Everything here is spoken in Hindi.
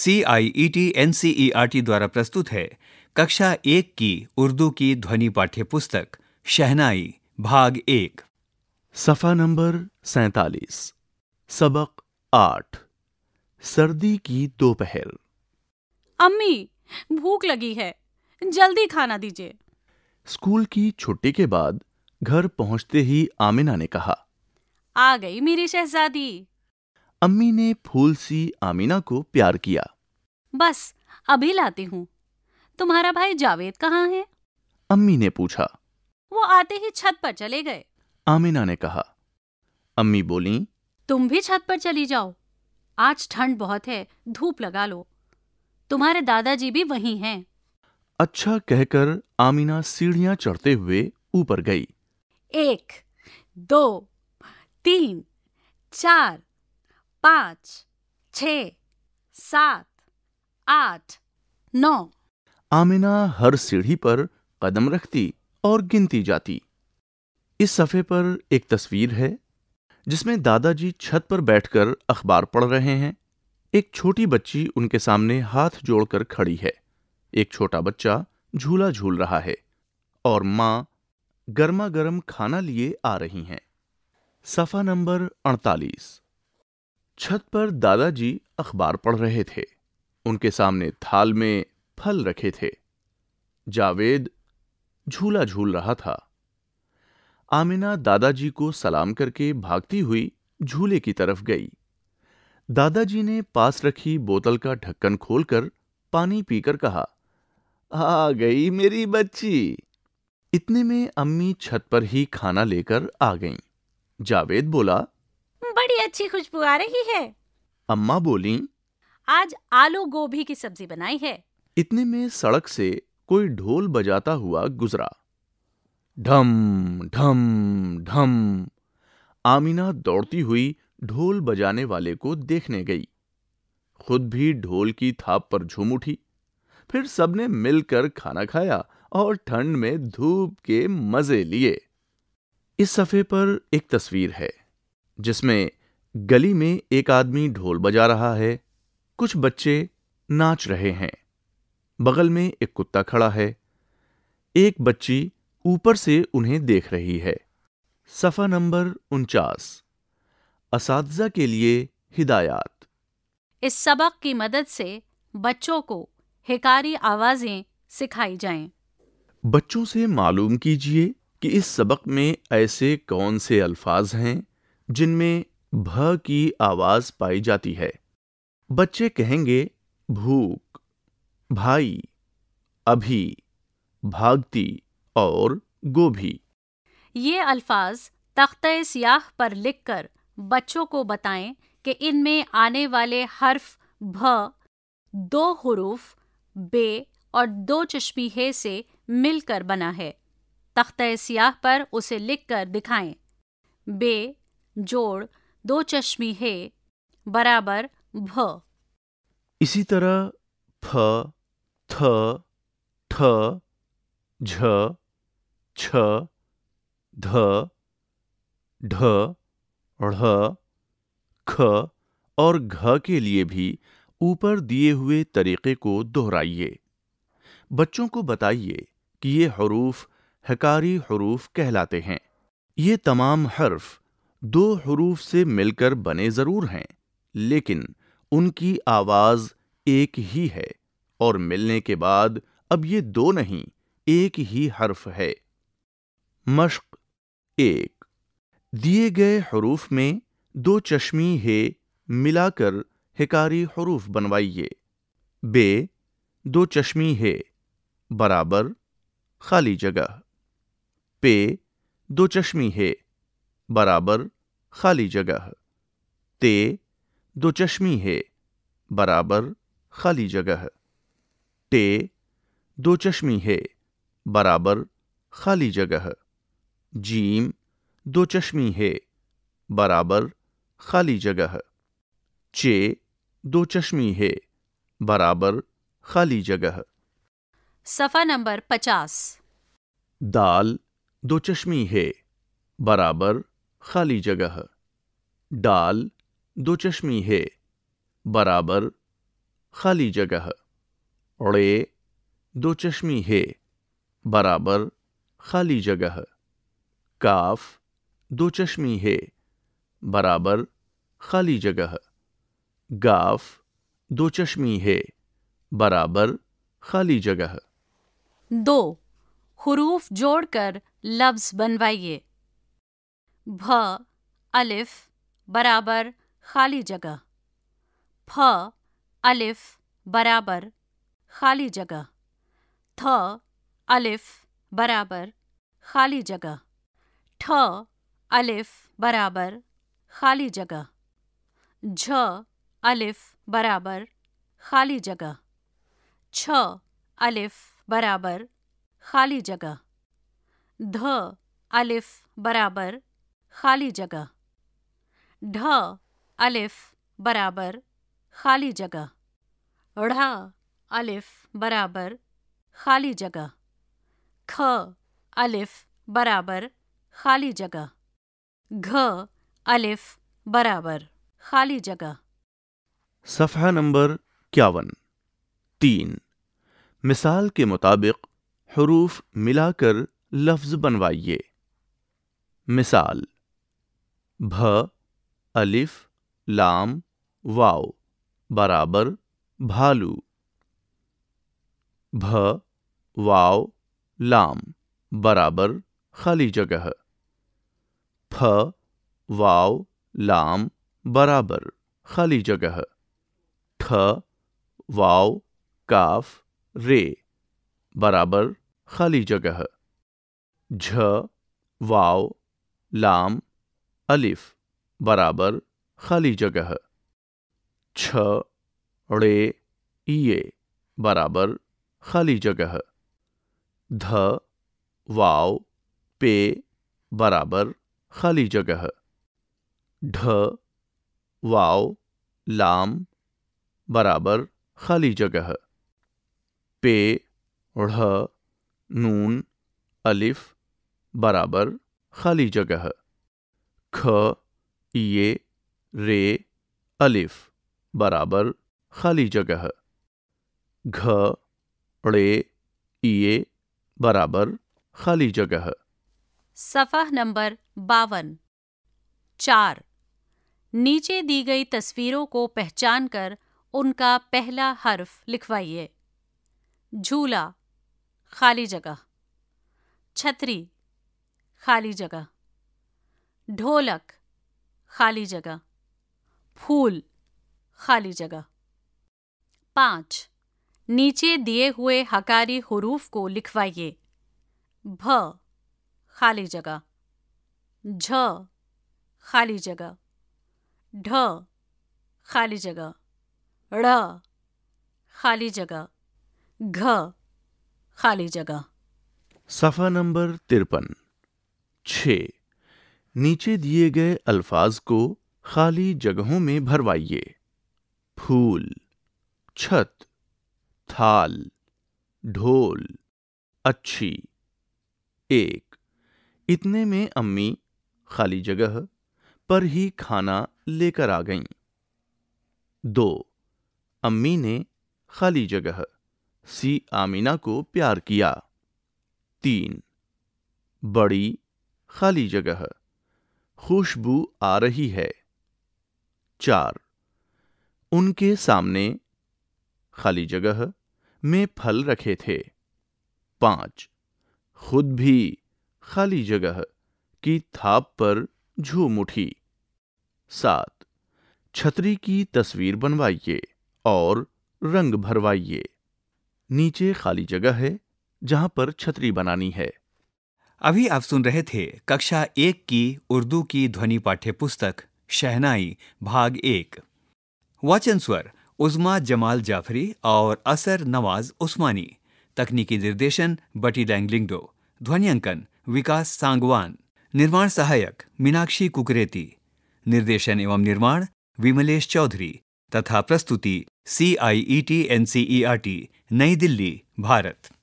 C I E T N C E R T द्वारा प्रस्तुत है कक्षा एक की उर्दू की ध्वनि पाठ्य पुस्तक शहनाई भाग एक सफा नंबर सैतालीस सबक आठ सर्दी की दोपहर अम्मी भूख लगी है जल्दी खाना दीजिए स्कूल की छुट्टी के बाद घर पहुंचते ही आमिना ने कहा आ गई मेरी शहजादी अम्मी ने फूल सी आमीना को प्यार किया बस अभी लाती हूँ तुम्हारा भाई जावेद कहाँ है अम्मी ने पूछा वो आते ही छत पर चले गए आमीना ने कहा अम्मी बोली तुम भी छत पर चली जाओ आज ठंड बहुत है धूप लगा लो तुम्हारे दादाजी भी वही हैं अच्छा कहकर आमीना सीढ़ियां चढ़ते हुए ऊपर गई एक दो तीन चार पाँच छ सात आठ नौ आमिना हर सीढ़ी पर कदम रखती और गिनती जाती इस सफ़े पर एक तस्वीर है जिसमें दादाजी छत पर बैठकर अखबार पढ़ रहे हैं एक छोटी बच्ची उनके सामने हाथ जोड़कर खड़ी है एक छोटा बच्चा झूला झूल रहा है और माँ गर्मा गर्म खाना लिए आ रही हैं सफ़ा नंबर अड़तालीस छत पर दादाजी अखबार पढ़ रहे थे उनके सामने थाल में फल रखे थे जावेद झूला झूल रहा था आमिना दादाजी को सलाम करके भागती हुई झूले की तरफ गई दादाजी ने पास रखी बोतल का ढक्कन खोलकर पानी पीकर कहा आ गई मेरी बच्ची इतने में अम्मी छत पर ही खाना लेकर आ गईं। जावेद बोला अच्छी खुशबू आ रही है अम्मा बोली आज आलू गोभी की सब्जी बनाई है इतने में सड़क से कोई ढोल बजाता हुआ गुजरा ढम ढम ढम आमिना दौड़ती हुई ढोल बजाने वाले को देखने गई खुद भी ढोल की थाप पर झूम उठी फिर सबने मिलकर खाना खाया और ठंड में धूप के मजे लिए इस सफे पर एक तस्वीर है जिसमें गली में एक आदमी ढोल बजा रहा है कुछ बच्चे नाच रहे हैं बगल में एक कुत्ता खड़ा है एक बच्ची ऊपर से उन्हें देख रही है सफ़ा नंबर उनचास इस के लिए हिदायत इस सबक की मदद से बच्चों को हिकारी आवाज़ें सिखाई जाएं। बच्चों से मालूम कीजिए कि इस सबक में ऐसे कौन से अल्फाज हैं जिनमें भ की आवाज पाई जाती है बच्चे कहेंगे भूख भाई अभी भागती और गोभी ये अल्फाज तख्त सियाह पर लिखकर बच्चों को बताएं कि इनमें आने वाले हर्फ भ दो हरूफ बे और दो चश्मीहे से मिलकर बना है तख्त सियाह पर उसे लिखकर दिखाएं बे जोड़ दो चश्मी है बराबर भ इसी तरह फ थ ठ झ छ ध ढ ढ ख और घ के लिए भी ऊपर दिए हुए तरीके को दोहराइए बच्चों को बताइए कि ये हरूफ हकारी हरूफ कहलाते हैं ये तमाम हर्फ दो हरूफ से मिलकर बने ज़रूर हैं लेकिन उनकी आवाज़ एक ही है और मिलने के बाद अब ये दो नहीं एक ही हर्फ है मश्क एक दिए गए हरूफ में दो चश्मी है मिलाकर हिकारी हरूफ बनवाइए बे दो चश्मी है बराबर खाली जगह पे दो चश्मी है बराबर खाली जगह ते दो चश्मी है बराबर खाली जगह टे दो चश्मी है बराबर खाली जगह जीम दो चश्मी है बराबर खाली जगह चे दो चश्मी है बराबर खाली जगह सफा नंबर पचास दाल दो चश्मी है बराबर खाली जगह डाल दो चश्मी है बराबर खाली जगह ओड़े दो चश्मी है बराबर खाली जगह काफ दो चश्मी है बराबर खाली जगह गाफ दो चश्मी है बराबर खाली जगह दो हरूफ जोड़कर लफ्ज़ बनवाइए भ अलिफ बराबर खाली जगह फ अलिफ बराबर खाली जगह थ अलिफ बराबर खाली जगह ठ अलिफ बराबर खाली जगह झ अलिफ बराबर खाली जगह छ अलिफ बराबर खाली जगह ध अलिफ बराबर खाली जगह ढ अलिफ बराबर खाली जगह ढ अलिफ बराबर खाली जगह ख अलिफ बराबर खाली जगह घ अलिफ बराबर खाली जगह सफ़ा नंबर इक्यावन तीन मिसाल के मुताबिक हरूफ मिलाकर लफ्ज़ बनवाइए मिसाल भ अलिफ लाम वाव बराबर भालू भ वाव लाम बराबर खाली जगह फ वाव लाम बराबर खाली जगह ठ वाव काफ रे बराबर खाली जगह झ वाव लाम अलिफ बराबर खाली जगह छ ड़े ये बराबर खाली जगह ध वाव पे बराबर खाली जगह ढ वाव लाम बराबर खाली जगह पे ढ नून अलिफ बराबर खाली जगह ख ये रे अलिफ बराबर खाली जगह घ ड़े ये e, बराबर खाली जगह सफा नंबर बावन चार नीचे दी गई तस्वीरों को पहचान कर उनका पहला हर्फ लिखवाइए झूला खाली जगह छतरी खाली जगह ढोलक खाली जगह फूल खाली जगह पांच नीचे दिए हुए हकारी हरूफ को लिखवाइए भ खाली जगह झ खाली जगह ढ खाली जगह ड़ खाली जगह घ खाली जगह सफ़ा नंबर तिरपन छः नीचे दिए गए अल्फाज को खाली जगहों में भरवाइए फूल छत थाल ढोल अच्छी एक इतने में अम्मी खाली जगह पर ही खाना लेकर आ गईं दो अम्मी ने खाली जगह सी आमीना को प्यार किया तीन बड़ी खाली जगह खुशबू आ रही है चार उनके सामने खाली जगह में फल रखे थे पांच खुद भी खाली जगह की थाप पर झूम उठी सात छतरी की तस्वीर बनवाइए और रंग भरवाइए नीचे खाली जगह है जहां पर छतरी बनानी है अभी आप सुन रहे थे कक्षा एक की उर्दू की ध्वनि पाठ्य पुस्तक शहनाई भाग एक वाचन स्वर उजमा जमाल जाफरी और असर नवाज उस्मानी तकनीकी निर्देशन बटी डैंगलिंगडो ध्वनियांकन विकास सांगवान निर्माण सहायक मीनाक्षी कुकरेती निर्देशन एवं निर्माण विमलेश चौधरी तथा प्रस्तुति C I E T N C E R T नई दिल्ली भारत